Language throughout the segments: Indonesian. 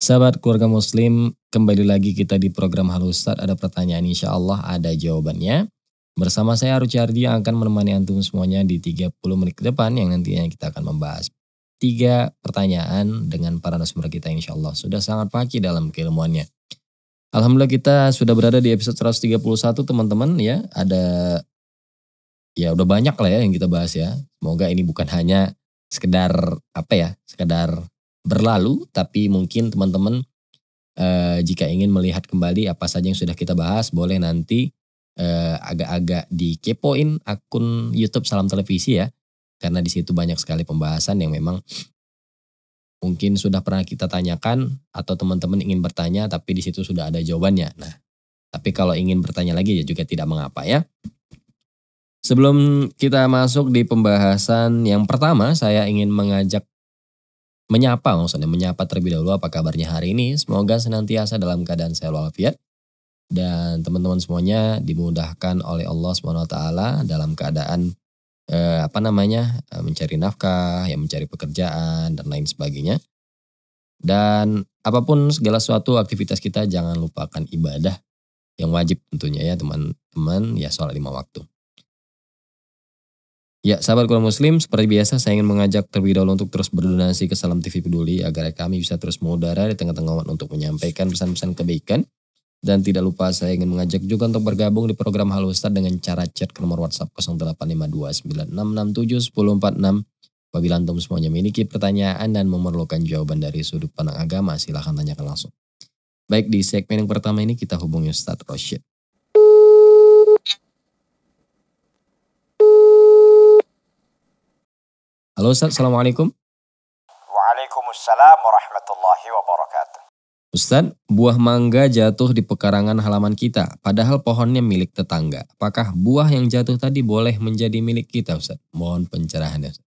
Sahabat keluarga muslim, kembali lagi kita di program Halo Ustaz. Ada pertanyaan insya Allah, ada jawabannya. Bersama saya Rucardi yang akan menemani Antum semuanya di 30 menit ke depan yang nantinya kita akan membahas tiga pertanyaan dengan para narasumber kita insya Allah. Sudah sangat pagi dalam keilmuannya. Alhamdulillah kita sudah berada di episode 131 teman-teman ya. Ada ya udah banyak lah ya yang kita bahas ya. Semoga ini bukan hanya sekedar apa ya, sekedar berlalu, tapi mungkin teman-teman eh, jika ingin melihat kembali apa saja yang sudah kita bahas, boleh nanti eh, agak-agak dikepoin akun YouTube Salam Televisi ya, karena di situ banyak sekali pembahasan yang memang mungkin sudah pernah kita tanyakan atau teman-teman ingin bertanya, tapi di situ sudah ada jawabannya. Nah, tapi kalau ingin bertanya lagi ya juga tidak mengapa ya. Sebelum kita masuk di pembahasan yang pertama, saya ingin mengajak menyapa maksudnya menyapa terlebih dahulu apa kabarnya hari ini. Semoga senantiasa dalam keadaan sehat walafiat dan teman-teman semuanya dimudahkan oleh Allah Subhanahu wa taala dalam keadaan eh, apa namanya? Eh, mencari nafkah, yang mencari pekerjaan dan lain sebagainya. Dan apapun segala suatu aktivitas kita jangan lupakan ibadah yang wajib tentunya ya teman-teman ya sholat lima waktu. Ya, sahabat kaum muslim, seperti biasa saya ingin mengajak terlebih dahulu untuk terus berdonasi ke Salam TV Peduli agar kami bisa terus mengudara di tengah-tengah umat untuk menyampaikan pesan-pesan kebaikan. Dan tidak lupa saya ingin mengajak juga untuk bergabung di program Halo Ustaz dengan cara chat ke nomor WhatsApp 085296671046. Apabila antum semuanya memiliki pertanyaan dan memerlukan jawaban dari sudut pandang agama, silahkan tanyakan langsung. Baik, di segmen yang pertama ini kita hubungi Ustadz roshid. Halo Ustaz, Assalamualaikum. Waalaikumsalam warahmatullahi wabarakatuh. Ustaz, buah mangga jatuh di pekarangan halaman kita, padahal pohonnya milik tetangga. Apakah buah yang jatuh tadi boleh menjadi milik kita Ustaz? Mohon pencerahannya Ustaz.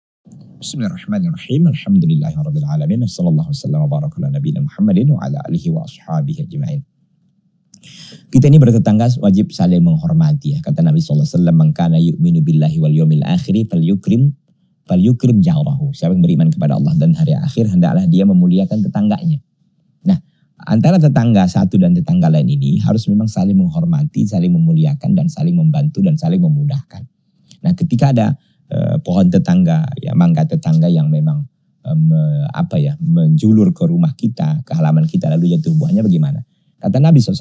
Bismillahirrahmanirrahim. Alhamdulillahirrahmanirrahim. Assalamualaikum warahmatullahi wabarakatuh. Nabi ala nabiyina Muhammadin wa ala alihi wa ashabihi ajma'in. Kita ini bertetangga wajib saling menghormati ya. Kata Nabi SAW, Mengkana yu'minu billahi wal yomil akhiri fal yukrim Fal jarahu. Siapa yang beriman kepada Allah dan hari akhir hendaklah dia memuliakan tetangganya. Nah, antara tetangga satu dan tetangga lain ini harus memang saling menghormati, saling memuliakan dan saling membantu dan saling memudahkan. Nah, ketika ada e, pohon tetangga, ya mangga tetangga yang memang e, me, apa ya, menjulur ke rumah kita, ke halaman kita lalu jatuh buahnya bagaimana? Kata Nabi SAW,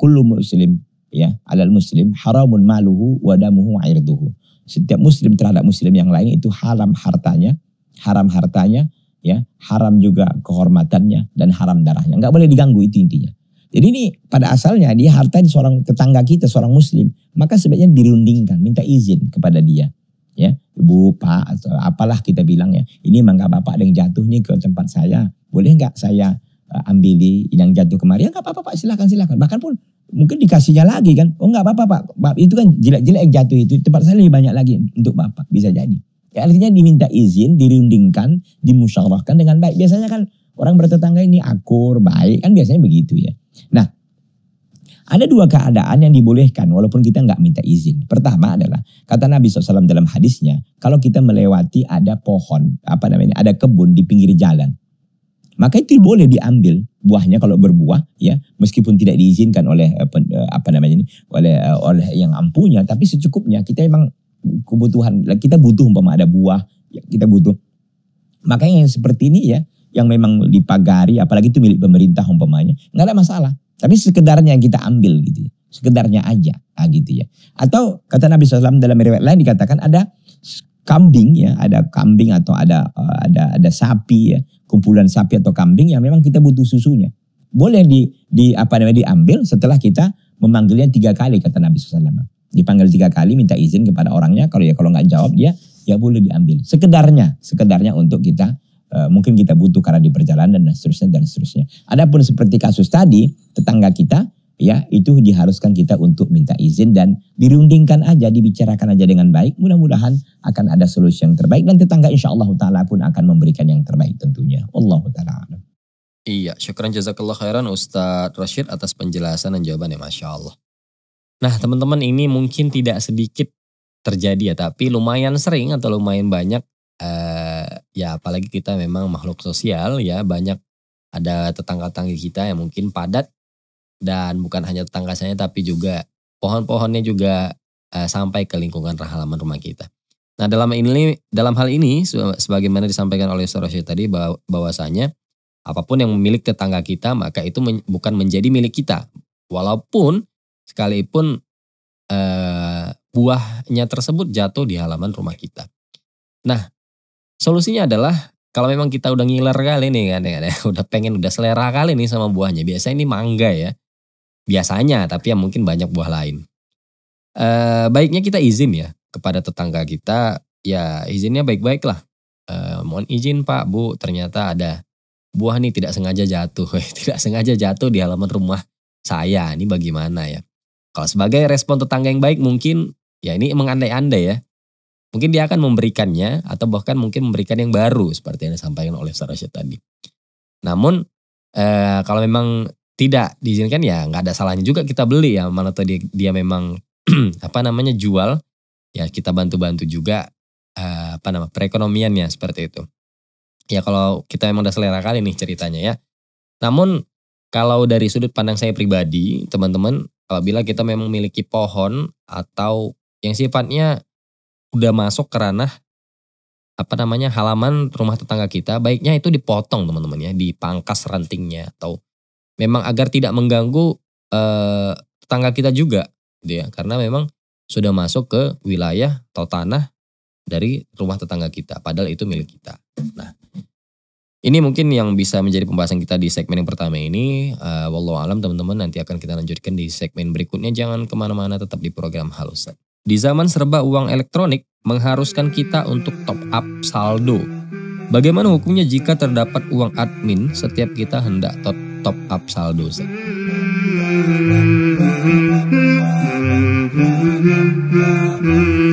kullu muslim ya alal muslim haramun maluhu wa damuhu irduhu setiap muslim terhadap muslim yang lain itu haram hartanya, haram hartanya, ya, haram juga kehormatannya dan haram darahnya. Enggak boleh diganggu itu intinya. Jadi ini pada asalnya dia harta di seorang tetangga kita, seorang muslim, maka sebaiknya dirundingkan, minta izin kepada dia. Ya, ibu, pak, atau apalah kita bilang ya, ini mangga bapak ada yang jatuh nih ke tempat saya, boleh enggak saya eh, ambili yang jatuh kemari? Ya nggak apa-apa pak, silakan silahkan. Bahkan pun mungkin dikasihnya lagi kan. Oh enggak apa-apa pak, itu kan jelek-jelek yang jatuh itu tempat saya lebih banyak lagi untuk bapak bisa jadi. Ya, artinya diminta izin, dirundingkan, dimusyawarahkan dengan baik. Biasanya kan orang bertetangga ini akur, baik kan biasanya begitu ya. Nah ada dua keadaan yang dibolehkan walaupun kita nggak minta izin. Pertama adalah kata Nabi SAW dalam hadisnya, kalau kita melewati ada pohon, apa namanya, ada kebun di pinggir jalan maka itu boleh diambil buahnya kalau berbuah ya meskipun tidak diizinkan oleh eh, eh, apa namanya ini oleh eh, oleh yang ampunya tapi secukupnya kita emang kebutuhan kita butuh umpama ada buah ya, kita butuh makanya yang seperti ini ya yang memang dipagari apalagi itu milik pemerintah umpamanya nggak ada masalah tapi sekedarnya yang kita ambil gitu ya. sekedarnya aja ah, gitu ya atau kata Nabi SAW dalam riwayat lain dikatakan ada kambing ya, ada kambing atau ada eh, ada ada sapi ya, kumpulan sapi atau kambing yang memang kita butuh susunya. Boleh di di apa namanya diambil setelah kita memanggilnya tiga kali kata Nabi SAW. Dipanggil tiga kali minta izin kepada orangnya kalau ya kalau nggak jawab dia ya boleh diambil. Sekedarnya, sekedarnya untuk kita uh, mungkin kita butuh karena di perjalanan dan seterusnya dan seterusnya. Adapun seperti kasus tadi tetangga kita ya itu diharuskan kita untuk minta izin dan dirundingkan aja dibicarakan aja dengan baik mudah-mudahan akan ada solusi yang terbaik dan tetangga insya Allah taala pun akan memberikan yang terbaik tentunya Allah taala iya syukran jazakallah khairan Ustadz Rashid atas penjelasan dan jawabannya masya Allah nah teman-teman ini mungkin tidak sedikit terjadi ya tapi lumayan sering atau lumayan banyak eh, ya apalagi kita memang makhluk sosial ya banyak ada tetangga-tetangga kita yang mungkin padat dan bukan hanya tetangga saya tapi juga pohon-pohonnya juga uh, sampai ke lingkungan halaman rumah kita. Nah dalam ini dalam hal ini sebagaimana disampaikan oleh Sorosio tadi bahwa, bahwasanya apapun yang milik tetangga kita maka itu men, bukan menjadi milik kita walaupun sekalipun uh, buahnya tersebut jatuh di halaman rumah kita. Nah solusinya adalah kalau memang kita udah ngiler kali nih kan ya, udah pengen udah selera kali nih sama buahnya biasanya ini mangga ya biasanya, tapi yang mungkin banyak buah lain. E, baiknya kita izin ya kepada tetangga kita, ya izinnya baik-baik lah. E, mohon izin Pak, Bu, ternyata ada buah nih tidak sengaja jatuh, eh, tidak sengaja jatuh di halaman rumah saya. Ini bagaimana ya? Kalau sebagai respon tetangga yang baik mungkin ya ini mengandai-andai ya. Mungkin dia akan memberikannya atau bahkan mungkin memberikan yang baru seperti yang disampaikan oleh Sarasya tadi. Namun eh, kalau memang tidak diizinkan ya nggak ada salahnya juga kita beli ya mana tuh dia, memang apa namanya jual ya kita bantu-bantu juga uh, apa nama perekonomiannya seperti itu ya kalau kita emang udah selera kali nih ceritanya ya namun kalau dari sudut pandang saya pribadi teman-teman apabila kita memang memiliki pohon atau yang sifatnya udah masuk ke ranah apa namanya halaman rumah tetangga kita baiknya itu dipotong teman-teman ya dipangkas rantingnya atau memang agar tidak mengganggu eh, tetangga kita juga gitu ya karena memang sudah masuk ke wilayah atau tanah dari rumah tetangga kita padahal itu milik kita nah ini mungkin yang bisa menjadi pembahasan kita di segmen yang pertama ini uh, wallahu alam teman-teman nanti akan kita lanjutkan di segmen berikutnya jangan kemana-mana tetap di program halusan di zaman serba uang elektronik mengharuskan kita untuk top up saldo Bagaimana hukumnya jika terdapat uang admin setiap kita hendak top top up saldo